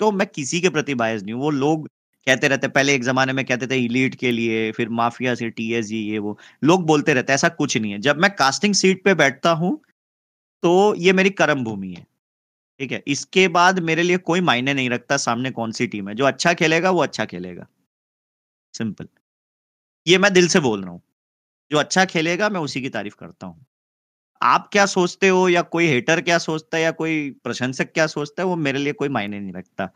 तो मैं किसी के प्रति बायस नहीं हूँ वो लोग कहते रहते पहले एक जमाने में कहते थे इलीट के लिए फिर माफिया से टी एस जी ये वो लोग बोलते रहते ऐसा कुछ नहीं है जब मैं कास्टिंग सीट पे बैठता हूँ तो ये मेरी कर्म भूमि है ठीक है इसके बाद मेरे लिए कोई मायने नहीं रखता सामने कौन सी टीम है जो अच्छा खेलेगा वो अच्छा खेलेगा सिंपल ये मैं दिल से बोल रहा हूँ जो अच्छा खेलेगा मैं उसी की तारीफ करता हूँ आप क्या सोचते हो या कोई हेटर क्या सोचता है या कोई प्रशंसक क्या सोचता है वो मेरे लिए कोई मायने नहीं रखता